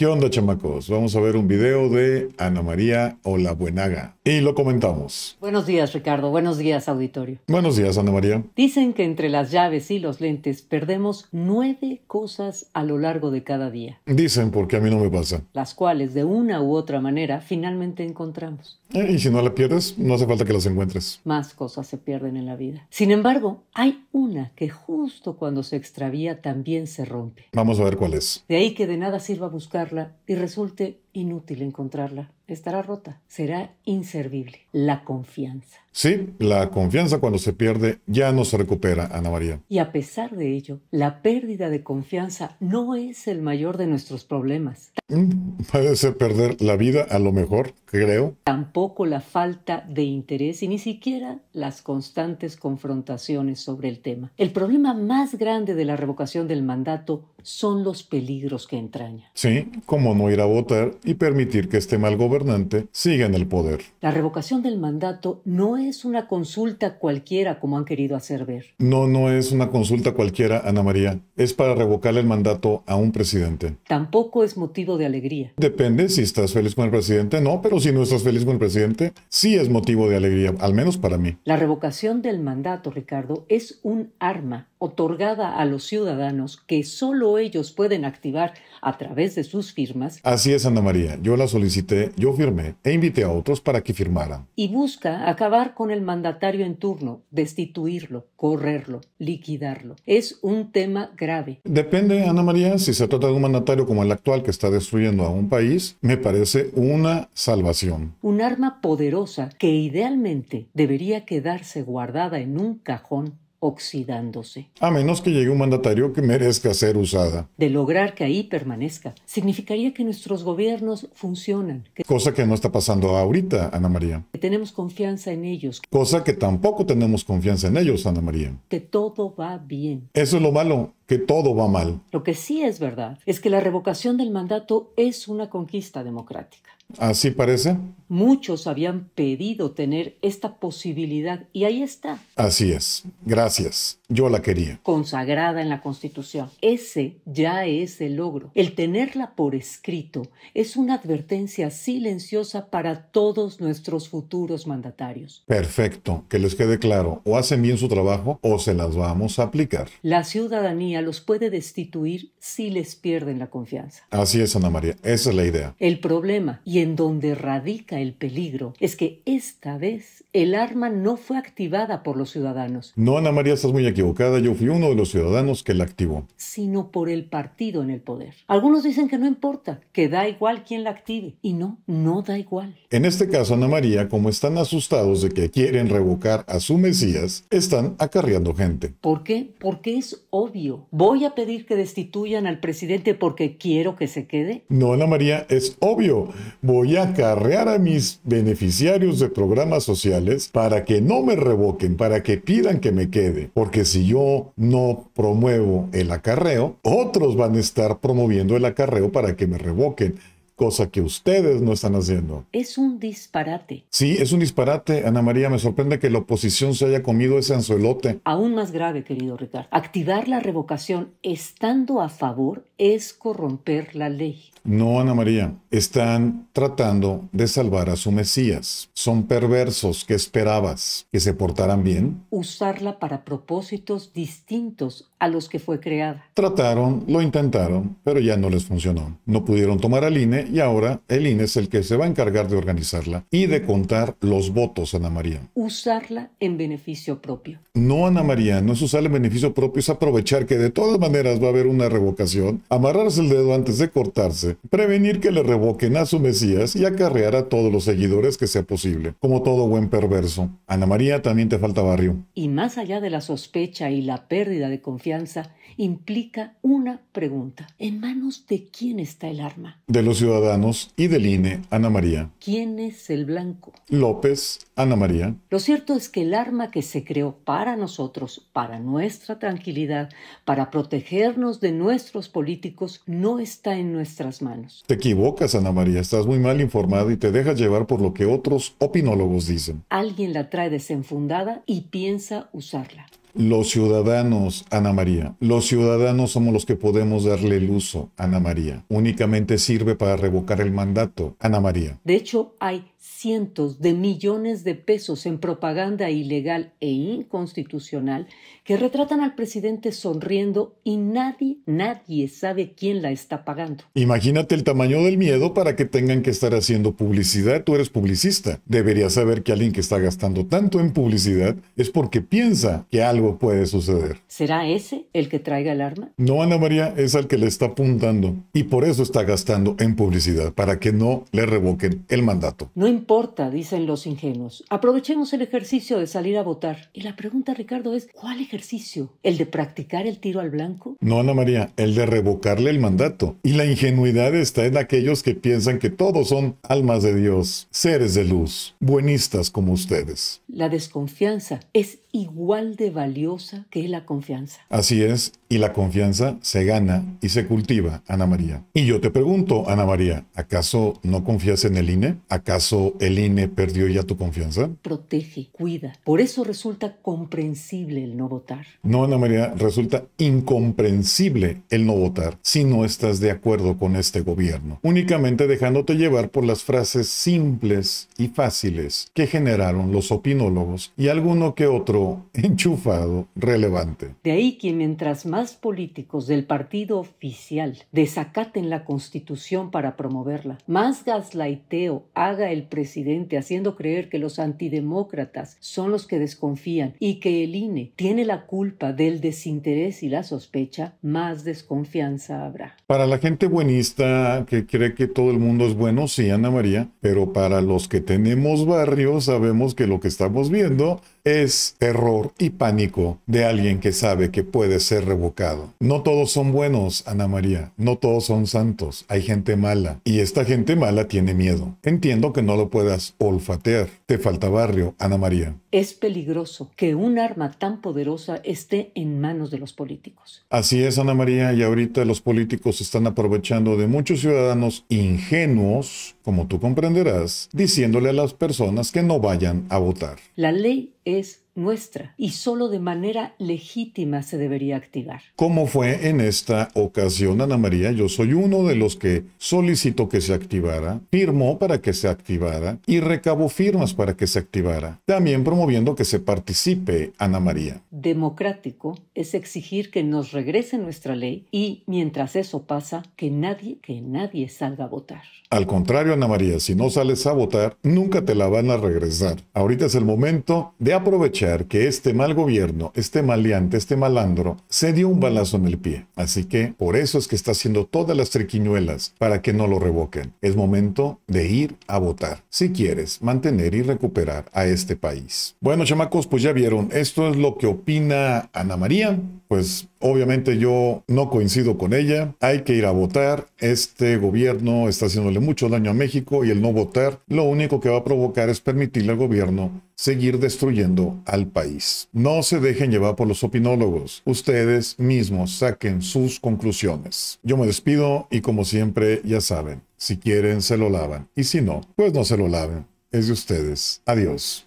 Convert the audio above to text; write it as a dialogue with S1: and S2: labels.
S1: ¿Qué onda, chamacos? Vamos a ver un video de Ana María Buenaga y lo comentamos.
S2: Buenos días, Ricardo. Buenos días, auditorio.
S1: Buenos días, Ana María.
S2: Dicen que entre las llaves y los lentes perdemos nueve cosas a lo largo de cada día.
S1: Dicen porque a mí no me pasa.
S2: Las cuales, de una u otra manera, finalmente encontramos.
S1: Eh, y si no las pierdes, no hace falta que las encuentres.
S2: Más cosas se pierden en la vida. Sin embargo, hay una que justo cuando se extravía también se rompe.
S1: Vamos a ver cuál es.
S2: De ahí que de nada sirva buscar y resulte inútil encontrarla, estará rota, será inservible. La confianza.
S1: Sí, la confianza cuando se pierde ya no se recupera, Ana María.
S2: Y a pesar de ello, la pérdida de confianza no es el mayor de nuestros problemas. Mm,
S1: puede ser perder la vida a lo mejor, creo.
S2: Tampoco la falta de interés y ni siquiera las constantes confrontaciones sobre el tema. El problema más grande de la revocación del mandato son los peligros que entraña.
S1: Sí, como no ir a votar y permitir que este mal gobernante siga en el poder.
S2: La revocación del mandato no es una consulta cualquiera como han querido hacer ver.
S1: No, no es una consulta cualquiera, Ana María. Es para revocar el mandato a un presidente.
S2: Tampoco es motivo de alegría.
S1: Depende si estás feliz con el presidente, no, pero si no estás feliz con el presidente, sí es motivo de alegría, al menos para mí.
S2: La revocación del mandato, Ricardo, es un arma otorgada a los ciudadanos que solo ellos pueden activar a través de sus firmas.
S1: Así es, Ana María. Yo la solicité, yo firmé e invité a otros para que firmaran.
S2: Y busca acabar con el mandatario en turno, destituirlo, correrlo, liquidarlo. Es un tema grave.
S1: Depende, Ana María, si se trata de un mandatario como el actual que está destruyendo a un país, me parece una salvación.
S2: Un arma poderosa que idealmente debería quedarse guardada en un cajón oxidándose.
S1: A menos que llegue un mandatario que merezca ser usada.
S2: De lograr que ahí permanezca, significaría que nuestros gobiernos funcionan.
S1: Cosa que no está pasando ahorita, Ana María.
S2: Que tenemos confianza en ellos.
S1: Cosa que tampoco tenemos confianza en ellos, Ana María.
S2: Que todo va bien.
S1: Eso es lo malo, que todo va mal.
S2: Lo que sí es verdad es que la revocación del mandato es una conquista democrática.
S1: Así parece.
S2: Muchos habían pedido tener esta posibilidad y ahí está.
S1: Así es. Gracias yo la quería.
S2: Consagrada en la Constitución. Ese ya es el logro. El tenerla por escrito es una advertencia silenciosa para todos nuestros futuros mandatarios.
S1: Perfecto, que les quede claro, o hacen bien su trabajo o se las vamos a aplicar.
S2: La ciudadanía los puede destituir si les pierden la confianza.
S1: Así es, Ana María, esa es la idea.
S2: El problema y en donde radica el peligro es que esta vez el arma no fue activada por los ciudadanos.
S1: No, Ana María, estás muy aquí equivocada, yo fui uno de los ciudadanos que la activó.
S2: Sino por el partido en el poder. Algunos dicen que no importa, que da igual quién la active. Y no, no da igual.
S1: En este caso, Ana María, como están asustados de que quieren revocar a su Mesías, están acarreando gente.
S2: ¿Por qué? Porque es obvio. Voy a pedir que destituyan al presidente porque quiero que se quede.
S1: No, Ana María, es obvio. Voy a acarrear a mis beneficiarios de programas sociales para que no me revoquen, para que pidan que me quede. Porque si yo no promuevo el acarreo, otros van a estar promoviendo el acarreo para que me revoquen cosa que ustedes no están haciendo.
S2: Es un disparate.
S1: Sí, es un disparate, Ana María. Me sorprende que la oposición se haya comido ese anzuelote.
S2: Aún más grave, querido Ricardo. Activar la revocación estando a favor es corromper la ley.
S1: No, Ana María, están tratando de salvar a su Mesías. Son perversos que esperabas que se portaran bien.
S2: Usarla para propósitos distintos a los que fue creada.
S1: Trataron, lo intentaron, pero ya no les funcionó. No pudieron tomar al INE y ahora el INE es el que se va a encargar de organizarla y de contar los votos, Ana María.
S2: Usarla en beneficio propio.
S1: No, Ana María, no es usarla en beneficio propio, es aprovechar que de todas maneras va a haber una revocación amarrarse el dedo antes de cortarse, prevenir que le revoquen a su Mesías y acarrear a todos los seguidores que sea posible, como todo buen perverso. Ana María, también te falta barrio.
S2: Y más allá de la sospecha y la pérdida de confianza, implica una pregunta. ¿En manos de quién está el arma?
S1: De los ciudadanos y del INE, Ana María.
S2: ¿Quién es el blanco?
S1: López, Ana María.
S2: Lo cierto es que el arma que se creó para nosotros, para nuestra tranquilidad, para protegernos de nuestros políticos, no está en nuestras manos.
S1: Te equivocas, Ana María, estás muy mal informada y te dejas llevar por lo que otros opinólogos dicen.
S2: Alguien la trae desenfundada y piensa usarla
S1: los ciudadanos, Ana María. Los ciudadanos somos los que podemos darle el uso, Ana María. Únicamente sirve para revocar el mandato, Ana María.
S2: De hecho, hay cientos de millones de pesos en propaganda ilegal e inconstitucional que retratan al presidente sonriendo y nadie, nadie sabe quién la está pagando.
S1: Imagínate el tamaño del miedo para que tengan que estar haciendo publicidad. Tú eres publicista. Deberías saber que alguien que está gastando tanto en publicidad es porque piensa que algo puede suceder.
S2: ¿Será ese el que traiga el arma?
S1: No, Ana María es el que le está apuntando y por eso está gastando en publicidad, para que no le revoquen el mandato.
S2: No importa, dicen los ingenuos. Aprovechemos el ejercicio de salir a votar. Y la pregunta, Ricardo, es, ¿cuál ejercicio? ¿El de practicar el tiro al blanco?
S1: No, Ana María, el de revocarle el mandato. Y la ingenuidad está en aquellos que piensan que todos son almas de Dios, seres de luz, buenistas como ustedes.
S2: La desconfianza es igual de valiosa que la confianza.
S1: Así es, y la confianza se gana y se cultiva, Ana María. Y yo te pregunto, Ana María, ¿acaso no confías en el INE? ¿Acaso el INE perdió ya tu confianza?
S2: Protege, cuida. Por eso resulta comprensible el no votar.
S1: No, Ana María, resulta incomprensible el no votar si no estás de acuerdo con este gobierno, únicamente dejándote llevar por las frases simples y fáciles que generaron los opinólogos y alguno que otro enchufado relevante.
S2: De ahí que mientras más políticos del partido oficial desacaten la Constitución para promoverla, más gaslaiteo haga el presidente haciendo creer que los antidemócratas son los que desconfían y que el INE tiene la culpa del desinterés y la sospecha, más desconfianza habrá.
S1: Para la gente buenista que cree que todo el mundo es bueno, sí, Ana María, pero para los que tenemos barrio sabemos que lo que estamos viendo es error y pánico de alguien que sabe que puede ser revocado. No todos son buenos, Ana María, no todos son santos, hay gente mala y esta gente mala tiene miedo. Entiendo que no lo puedas olfatear, te falta barrio, Ana María.
S2: Es peligroso que un arma tan poderosa esté en manos de los
S1: políticos. Así es, Ana María, y ahorita los políticos están aprovechando de muchos ciudadanos ingenuos, como tú comprenderás, diciéndole a las personas que no vayan a votar.
S2: La ley es nuestra y solo de manera legítima se debería activar.
S1: Como fue en esta ocasión, Ana María? Yo soy uno de los que solicitó que se activara, firmó para que se activara y recabó firmas para que se activara, también promoviendo que se participe, Ana María.
S2: Democrático es exigir que nos regrese nuestra ley y, mientras eso pasa, que nadie, que nadie salga a
S1: votar. Al contrario, Ana María, si no sales a votar, nunca te la van a regresar. Ahorita es el momento de aprovechar que este mal gobierno, este maleante, este malandro, se dio un balazo en el pie. Así que por eso es que está haciendo todas las triquiñuelas para que no lo revoquen. Es momento de ir a votar, si quieres mantener y recuperar a este país. Bueno, chamacos, pues ya vieron, esto es lo que opina Ana María pues obviamente yo no coincido con ella. Hay que ir a votar. Este gobierno está haciéndole mucho daño a México y el no votar lo único que va a provocar es permitirle al gobierno seguir destruyendo al país. No se dejen llevar por los opinólogos. Ustedes mismos saquen sus conclusiones. Yo me despido y como siempre ya saben, si quieren se lo lavan y si no, pues no se lo laven. Es de ustedes. Adiós.